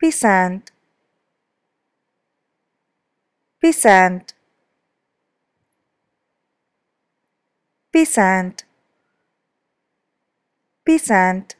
peasant peasant peasant peasant